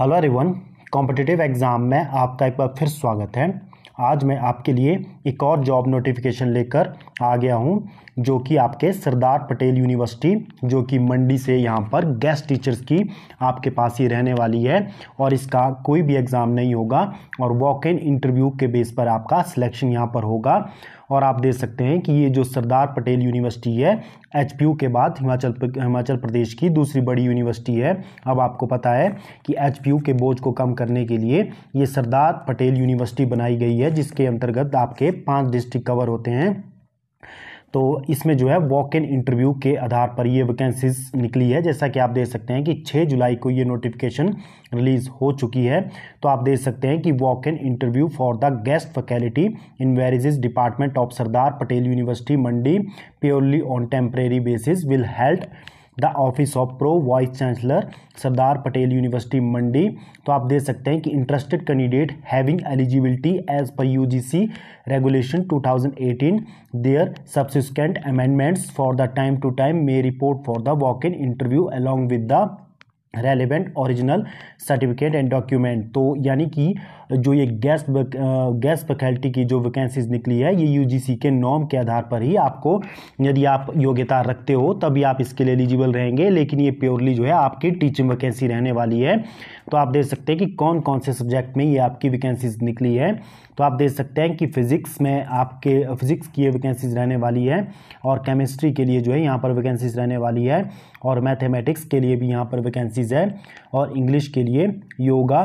hello everyone competitive exam में आपका एक बार फिर स्वागत है आज मैं आपके लिए एक और जॉब नोटिफिकेशन लेकर आ गया हूं जो कि आपके सरदार पटेल यूनिवर्सिटी जो कि मंडी से यहां पर गेस्ट टीचर्स की आपके पास ही रहने वाली है और इसका कोई भी एग्ज़ाम नहीं होगा और वॉक इन इंटरव्यू के बेस पर आपका सिलेक्शन यहां पर होगा और आप देख सकते हैं कि ये जो सरदार पटेल यूनिवर्सिटी है एच के बाद हिमाचल हिमाचल प्रदेश की दूसरी बड़ी यूनिवर्सिटी है अब आपको पता है कि एच के बोझ को कम करने के लिए ये सरदार पटेल यूनिवर्सिटी बनाई गई है जिसके अंतर्गत आपके पाँच डिस्ट्रिक्ट कवर होते हैं तो इसमें जो है वॉक इन इंटरव्यू के आधार पर ये वैकेंसीज निकली है जैसा कि आप देख सकते हैं कि 6 जुलाई को ये नोटिफिकेशन रिलीज़ हो चुकी है तो आप देख सकते हैं कि walk in interview for the guest faculty in various department of Sardar Patel university Mandi purely on temporary basis will help the office of pro vice chancellor Sardar Patel university Mandi तो आप दे सकते हैं कि interested candidate having eligibility as per U regulation two thousand eighteen their subsequent amendments for the time to time may report for the walk in interview along with the relevant original certificate and document तो यानी कि जो ये gas gas faculty की जो vacancies निकली है ये यूजीसी के नॉर्म के आधार पर ही आपको यदि आप योग्यता रखते हो तभी आप इसके लिए एलिजिबल रहेंगे लेकिन ये प्योरली जो है आपकी टीचिंग वैकेंसी रहने वाली है तो आप देख सकते हैं कि कौन कौन से सब्जेक्ट में ये आपकी वैकेंसीज निकली है तो आप देख सकते हैं कि फिज़िक्स में आपके फिज़िक्स की ये वैकेंसीज रहने वाली है और केमिस्ट्री के लिए जो है यहाँ पर वैकेंसीज रहने वाली है और मैथमेटिक्स के लिए भी यहाँ पर वैकेंसीज़ है और इंग्लिश के लिए योगा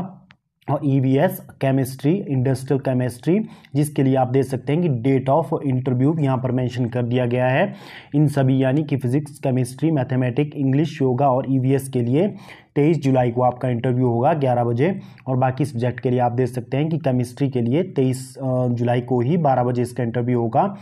और E V S chemistry industrial chemistry जिसके लिए आप देख सकते हैं कि डेट ऑफ इंटरव्यू यहाँ पर मेंशन कर दिया गया है इन सभी यानी कि physics chemistry mathematic English yoga और ई वी एस के लिए तेईस जुलाई को आपका इंटरव्यू होगा ग्यारह बजे और बाकी सब्जेक्ट के लिए आप देख सकते हैं कि केमिस्ट्री के लिए तेईस जुलाई को ही बारह बजे इसका इंटरव्यू होगा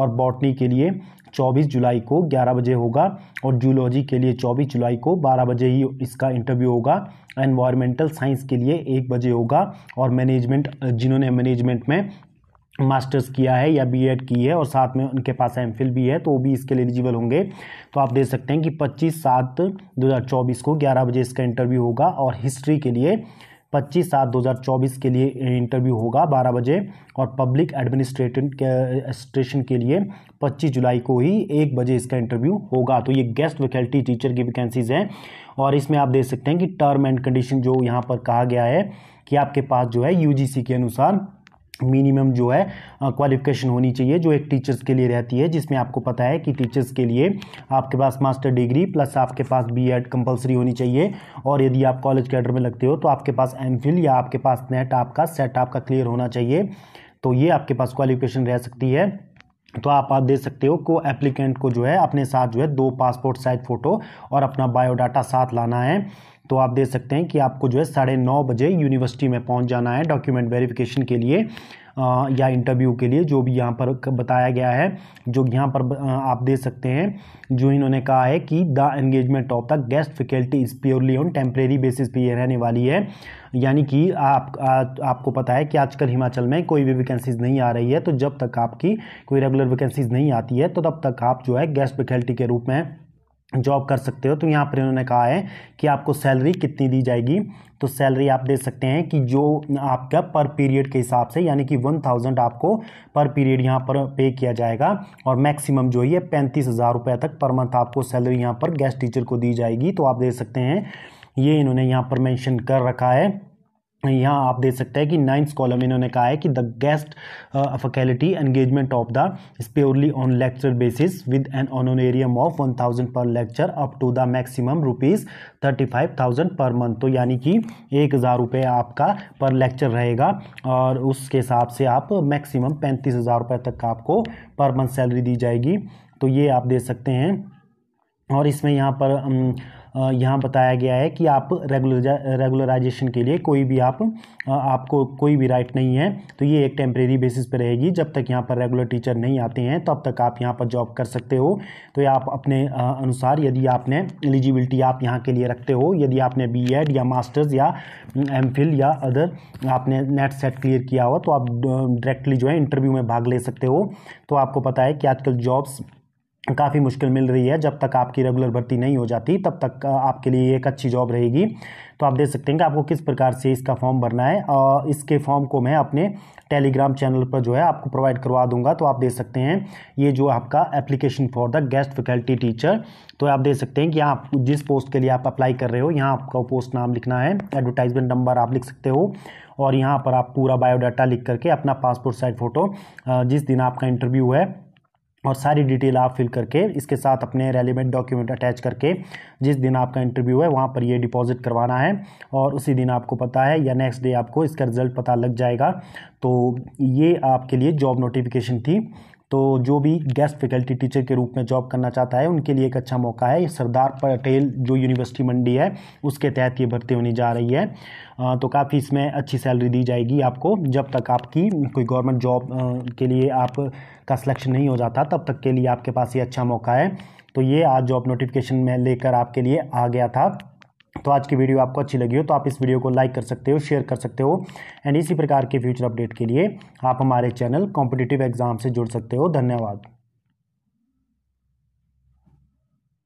और बॉटनी के लिए 24 जुलाई को 11 बजे होगा और जूलॉजी के लिए 24 जुलाई को 12 बजे ही इसका इंटरव्यू होगा एनवायरमेंटल साइंस के लिए एक बजे होगा और मैनेजमेंट जिन्होंने मैनेजमेंट में मास्टर्स किया है या बीएड की है और साथ में उनके पास एम भी है तो वो भी इसके लिए एलिजिबल होंगे तो आप देख सकते हैं कि 25 सात 2024 को 11 बजे इसका इंटरव्यू होगा और हिस्ट्री के लिए पच्चीस सात दो हज़ार चौबीस के लिए इंटरव्यू होगा बारह बजे और पब्लिक के एडमिनिस्ट्रेशन के लिए पच्चीस जुलाई को ही एक बजे इसका इंटरव्यू होगा तो ये गेस्ट वैकल्टी टीचर की वैकेंसीज़ हैं और इसमें आप देख सकते हैं कि टर्म एंड कंडीशन जो यहाँ पर कहा गया है कि आपके पास जो है यू के अनुसार मिनिमम जो है क्वालिफिकेशन होनी चाहिए जो एक टीचर्स के लिए रहती है जिसमें आपको पता है कि टीचर्स के लिए आपके पास मास्टर डिग्री प्लस आपके पास बी एड कंपलसरी होनी चाहिए और यदि आप कॉलेज कैडर में लगते हो तो आपके पास एम या आपके पास नेट आपका सेट आपका क्लियर होना चाहिए तो ये आपके पास क्वालिफिकेशन रह सकती है तो आप आप दे सकते हो को एप्लीकेंट को जो है अपने साथ जो है दो पासपोर्ट साइज फ़ोटो और अपना बायोडाटा साथ लाना है तो आप देख सकते हैं कि आपको जो है साढ़े नौ बजे यूनिवर्सिटी में पहुंच जाना है डॉक्यूमेंट वेरिफिकेशन के लिए आ, या इंटरव्यू के लिए जो भी यहाँ पर बताया गया है जो यहाँ पर आप दे सकते हैं जो इन्होंने कहा है कि the engagement of the guest faculty is purely on temporary basis पे ये रहने वाली है यानी कि आप आ, आपको पता है कि आजकल हिमाचल में कोई भी वैकेंसीज नहीं आ रही है तो जब तक आपकी कोई रेगुलर वैकेंसीज नहीं आती है तो तब तक आप जो है गेस्ट फैकल्टी के रूप में जॉब कर सकते हो तो यहाँ पर इन्होंने कहा है कि आपको सैलरी कितनी दी जाएगी तो सैलरी आप दे सकते हैं कि जो आपका पर पीरियड के हिसाब से यानी कि वन थाउजेंड आपको पर पीरियड यहाँ पर पे किया जाएगा और मैक्सिमम जो है पैंतीस हज़ार रुपये तक पर मंथ आपको सैलरी यहाँ पर गेस्ट टीचर को दी जाएगी तो आप दे सकते हैं ये इन्होंने यहाँ पर मैंशन कर रखा है यहाँ आप देख सकते हैं कि नाइन्थ कॉलम इन्होंने कहा है कि the guest faculty engagement of the is purely on lecture basis with an honorarium of one thousand per lecture up to the maximum rupees thirty five thousand per month तो यानी कि एक हज़ार रुपये आपका पर लेक्चर रहेगा और उसके हिसाब से आप मैक्सिमम पैंतीस हज़ार रुपये तक आपको पर मंथ सैलरी दी जाएगी तो ये आप देख सकते हैं और इसमें यहाँ पर um, यहाँ बताया गया है कि आप रेगुलर रेगुलराइजेशन के लिए कोई भी आप आपको कोई भी राइट नहीं है तो ये एक टेम्प्रेरी बेसिस पर रहेगी जब तक यहाँ पर रेगुलर टीचर नहीं आते हैं तब तक आप यहाँ पर जॉब कर सकते हो तो आप अपने अनुसार यदि आपने एलिजिबिलिटी आप यहाँ के लिए रखते हो यदि आपने बी एड या मास्टर्स या एम फिल या अदर आपने नेट सेट क्लियर किया हो तो आप डायरेक्टली जो है इंटरव्यू में भाग ले सकते हो तो आपको पता है कि आजकल जॉब्स काफ़ी मुश्किल मिल रही है जब तक आपकी रेगुलर भर्ती नहीं हो जाती तब तक आपके लिए एक अच्छी जॉब रहेगी तो आप देख सकते हैं कि आपको किस प्रकार से इसका फॉर्म भरना है और इसके फॉर्म को मैं अपने टेलीग्राम चैनल पर जो है आपको प्रोवाइड करवा दूंगा तो आप देख सकते हैं ये जो आपका application for the guest faculty teacher तो आप देख सकते हैं कि आप जिस पोस्ट के लिए आप अप्लाई कर रहे हो यहाँ आपका पोस्ट नाम लिखना है एडवर्टाइजमेंट नंबर आप लिख सकते हो और यहाँ पर आप पूरा बायोडाटा लिख करके अपना पासपोर्ट साइज फ़ोटो जिस दिन आपका इंटरव्यू है और सारी डिटेल आप फिल करके इसके साथ अपने रेलिवेंट डॉक्यूमेंट अटैच करके जिस दिन आपका इंटरव्यू है वहाँ पर ये डिपॉजिट करवाना है और उसी दिन आपको पता है या नेक्स्ट डे आपको इसका रिज़ल्ट पता लग जाएगा तो ये आपके लिए जॉब नोटिफिकेशन थी तो जो भी गेस्ट फैकल्टी टीचर के रूप में जॉब करना चाहता है उनके लिए एक अच्छा मौका है सरदार पटेल जो यूनिवर्सिटी मंडी है उसके तहत ये भर्ती होने जा रही है तो काफ़ी इसमें अच्छी सैलरी दी जाएगी आपको जब तक आपकी कोई गवर्नमेंट जॉब के लिए आप का सिलेक्शन नहीं हो जाता तब तक के लिए आपके पास ये अच्छा मौका है तो ये आज जॉब नोटिफिकेशन में लेकर आपके लिए आ गया था तो आज की वीडियो आपको अच्छी लगी हो तो आप इस वीडियो को लाइक कर सकते हो शेयर कर सकते हो एंड इसी प्रकार के फ्यूचर अपडेट के लिए आप हमारे चैनल कॉम्पिटिटिव एग्जाम से जुड़ सकते हो धन्यवाद